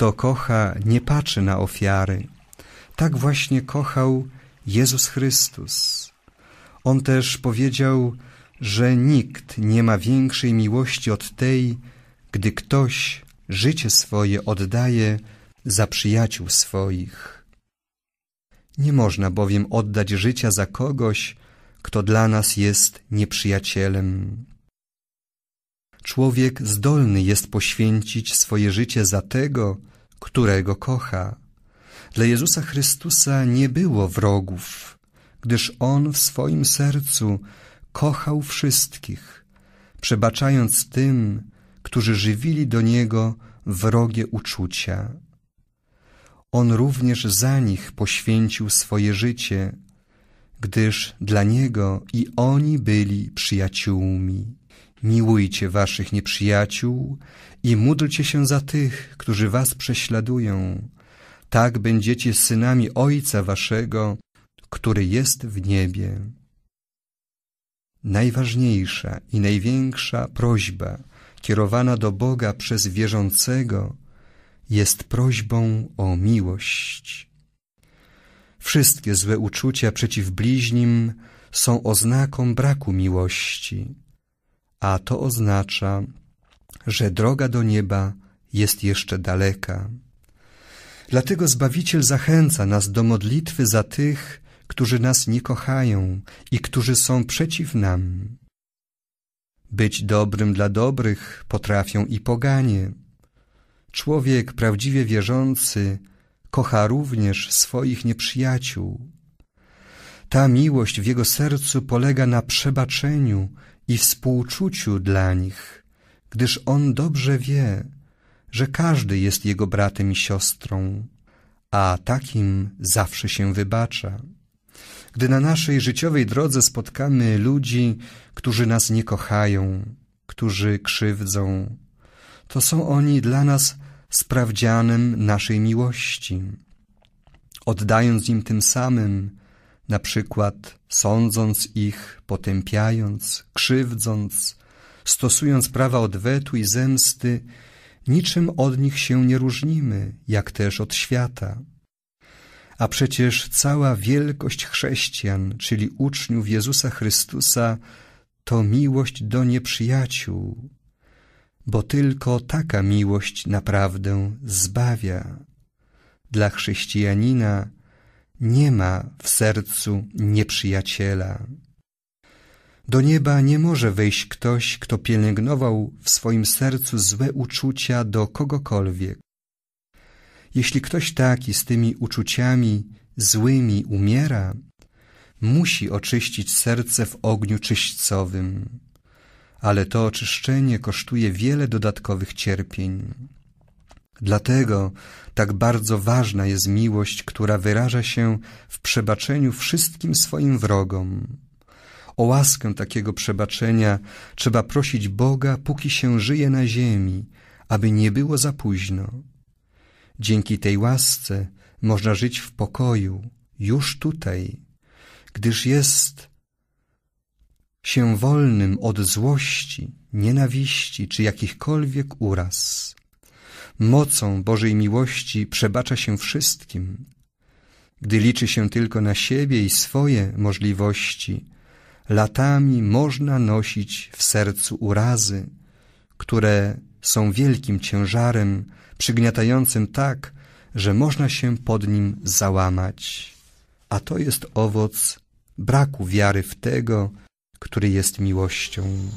Kto kocha, nie patrzy na ofiary. Tak właśnie kochał Jezus Chrystus. On też powiedział, że nikt nie ma większej miłości od tej, gdy ktoś życie swoje oddaje za przyjaciół swoich. Nie można bowiem oddać życia za kogoś, kto dla nas jest nieprzyjacielem. Człowiek zdolny jest poświęcić swoje życie za tego, którego kocha. Dla Jezusa Chrystusa nie było wrogów, gdyż On w swoim sercu kochał wszystkich, przebaczając tym, którzy żywili do Niego wrogie uczucia. On również za nich poświęcił swoje życie, gdyż dla Niego i oni byli przyjaciółmi. Miłujcie waszych nieprzyjaciół i módlcie się za tych, którzy was prześladują. Tak będziecie synami Ojca waszego, który jest w niebie. Najważniejsza i największa prośba kierowana do Boga przez wierzącego jest prośbą o miłość. Wszystkie złe uczucia przeciw bliźnim są oznaką braku miłości a to oznacza, że droga do nieba jest jeszcze daleka. Dlatego Zbawiciel zachęca nas do modlitwy za tych, którzy nas nie kochają i którzy są przeciw nam. Być dobrym dla dobrych potrafią i poganie. Człowiek prawdziwie wierzący kocha również swoich nieprzyjaciół. Ta miłość w jego sercu polega na przebaczeniu i współczuciu dla nich, gdyż on dobrze wie, że każdy jest jego bratem i siostrą, a takim zawsze się wybacza. Gdy na naszej życiowej drodze spotkamy ludzi, którzy nas nie kochają, którzy krzywdzą, to są oni dla nas sprawdzianem naszej miłości. Oddając im tym samym na przykład sądząc ich, potępiając, krzywdząc, stosując prawa odwetu i zemsty, niczym od nich się nie różnimy, jak też od świata. A przecież cała wielkość chrześcijan, czyli uczniów Jezusa Chrystusa, to miłość do nieprzyjaciół, bo tylko taka miłość naprawdę zbawia. Dla chrześcijanina nie ma w sercu nieprzyjaciela. Do nieba nie może wejść ktoś, kto pielęgnował w swoim sercu złe uczucia do kogokolwiek. Jeśli ktoś taki z tymi uczuciami złymi umiera, musi oczyścić serce w ogniu czyśćcowym. Ale to oczyszczenie kosztuje wiele dodatkowych cierpień. Dlatego tak bardzo ważna jest miłość, która wyraża się w przebaczeniu wszystkim swoim wrogom. O łaskę takiego przebaczenia trzeba prosić Boga, póki się żyje na ziemi, aby nie było za późno. Dzięki tej łasce można żyć w pokoju, już tutaj, gdyż jest się wolnym od złości, nienawiści czy jakichkolwiek uraz. Mocą Bożej miłości przebacza się wszystkim. Gdy liczy się tylko na siebie i swoje możliwości, latami można nosić w sercu urazy, które są wielkim ciężarem, przygniatającym tak, że można się pod nim załamać. A to jest owoc braku wiary w tego, który jest miłością.